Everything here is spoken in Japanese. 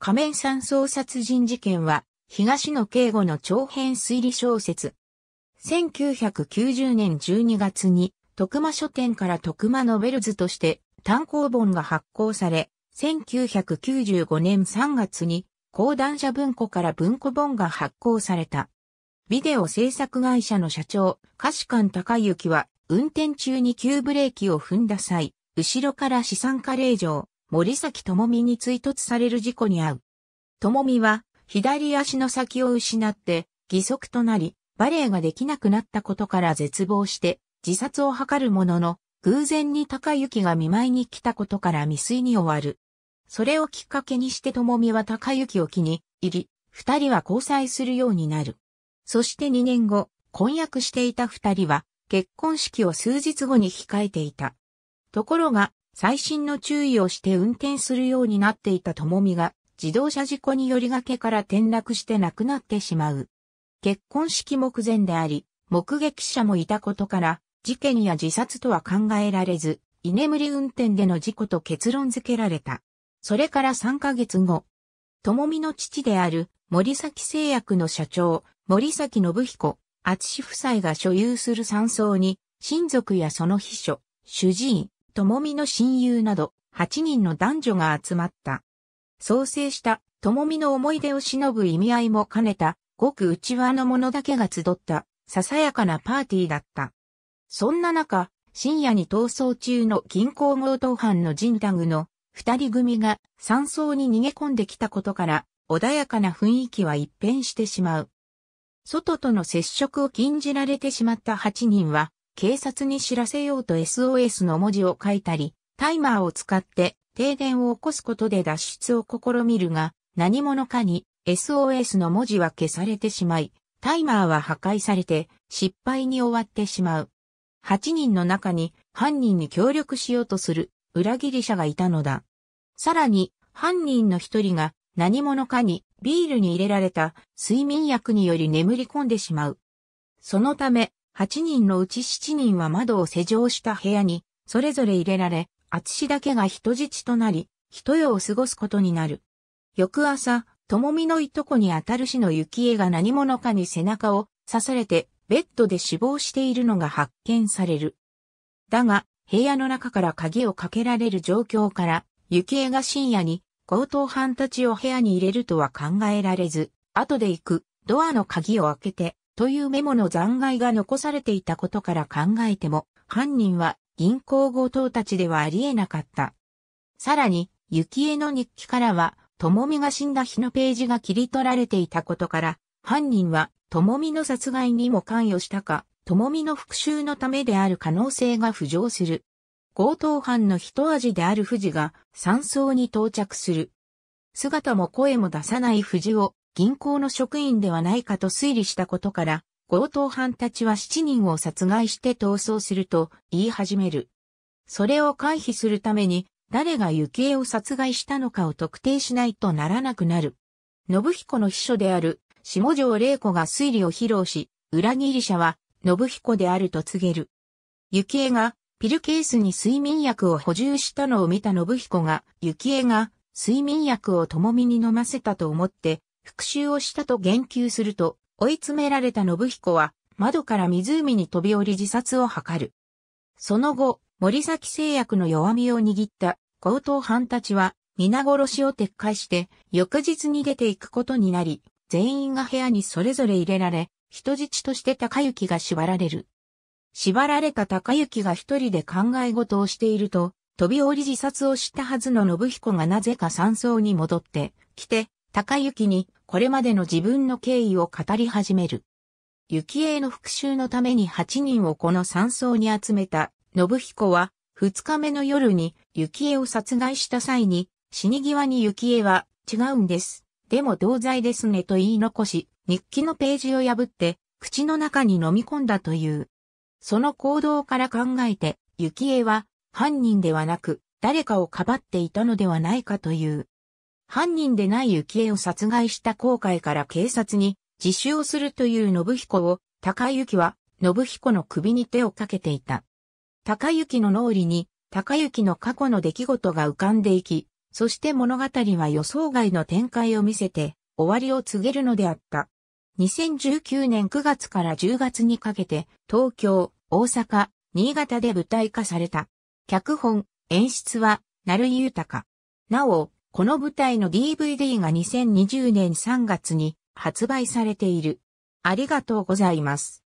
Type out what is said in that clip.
仮面山荘殺人事件は、東野圭吾の長編推理小説。1990年12月に、徳間書店から徳間ノベルズとして単行本が発行され、1995年3月に、講談社文庫から文庫本が発行された。ビデオ制作会社の社長、菓子館高之は、運転中に急ブレーキを踏んだ際、後ろから資産家令状、森崎智美に追突される事故に遭う。智美は、左足の先を失って、義足となり、バレエができなくなったことから絶望して、自殺を図るものの、偶然に高雪が見舞いに来たことから未遂に終わる。それをきっかけにして智美は高雪を気に入り、二人は交際するようになる。そして二年後、婚約していた二人は、結婚式を数日後に控えていた。ところが、最新の注意をして運転するようになっていたともみが、自動車事故によりがけから転落して亡くなってしまう。結婚式目前であり、目撃者もいたことから、事件や自殺とは考えられず、居眠り運転での事故と結論付けられた。それから3ヶ月後、ともみの父である森崎製薬の社長、森崎信彦、厚志夫妻が所有する山荘に、親族やその秘書、主治医、ともみの親友など、8人の男女が集まった。創生した、ともみの思い出を偲ぶ意味合いも兼ねた、ごく内輪の者だけが集った、ささやかなパーティーだった。そんな中、深夜に逃走中の銀行強盗犯のジンタグの二人組が山荘に逃げ込んできたことから穏やかな雰囲気は一変してしまう。外との接触を禁じられてしまった8人は警察に知らせようと SOS の文字を書いたり、タイマーを使って停電を起こすことで脱出を試みるが、何者かに SOS の文字は消されてしまい、タイマーは破壊されて失敗に終わってしまう。8人の中に犯人に協力しようとする裏切り者がいたのだ。さらに犯人の一人が何者かにビールに入れられた睡眠薬により眠り込んでしまう。そのため8人のうち7人は窓を施錠した部屋に、それぞれ入れられ、厚だけが人質となり、一夜を過ごすことになる。翌朝、ともみのいとこにあたる市の幸恵が何者かに背中を刺されて、ベッドで死亡しているのが発見される。だが、部屋の中から鍵をかけられる状況から、幸恵が深夜に強盗犯たちを部屋に入れるとは考えられず、後で行くドアの鍵を開けてというメモの残骸が残されていたことから考えても、犯人は銀行強盗たちではありえなかった。さらに、幸恵の日記からは、ともみが死んだ日のページが切り取られていたことから、犯人は、ともみの殺害にも関与したか、ともみの復讐のためである可能性が浮上する。強盗犯の一味である富士が山荘に到着する。姿も声も出さない富士を銀行の職員ではないかと推理したことから、強盗犯たちは7人を殺害して逃走すると言い始める。それを回避するために、誰が幸恵を殺害したのかを特定しないとならなくなる。信彦の秘書である下条玲子が推理を披露し、裏切り者は信彦であると告げる。幸恵がピルケースに睡眠薬を補充したのを見た信彦が、幸恵が睡眠薬をともみに飲ませたと思って復讐をしたと言及すると、追い詰められた信彦は、窓から湖に飛び降り自殺を図る。その後、森崎製薬の弱みを握った強盗犯たちは、皆殺しを撤回して、翌日に出ていくことになり、全員が部屋にそれぞれ入れられ、人質として高行が縛られる。縛られた高行が一人で考え事をしていると、飛び降り自殺をしたはずの信彦がなぜか山荘に戻って来て、高行にこれまでの自分の経緯を語り始める。幸恵の復讐のために8人をこの山荘に集めた信彦は、2日目の夜に幸恵を殺害した際に、死に際に幸恵は違うんです。でも同罪ですねと言い残し、日記のページを破って、口の中に飲み込んだという。その行動から考えて、幸恵は犯人ではなく、誰かをかばっていたのではないかという。犯人でない幸恵を殺害した後悔から警察に自首をするという信彦を、高幸は信彦の首に手をかけていた。高幸の脳裏に、高幸の過去の出来事が浮かんでいき、そして物語は予想外の展開を見せて、終わりを告げるのであった。2019年9月から10月にかけて、東京、大阪、新潟で舞台化された。脚本、演出は、成井豊。なお、この舞台の DVD が2020年3月に発売されている。ありがとうございます。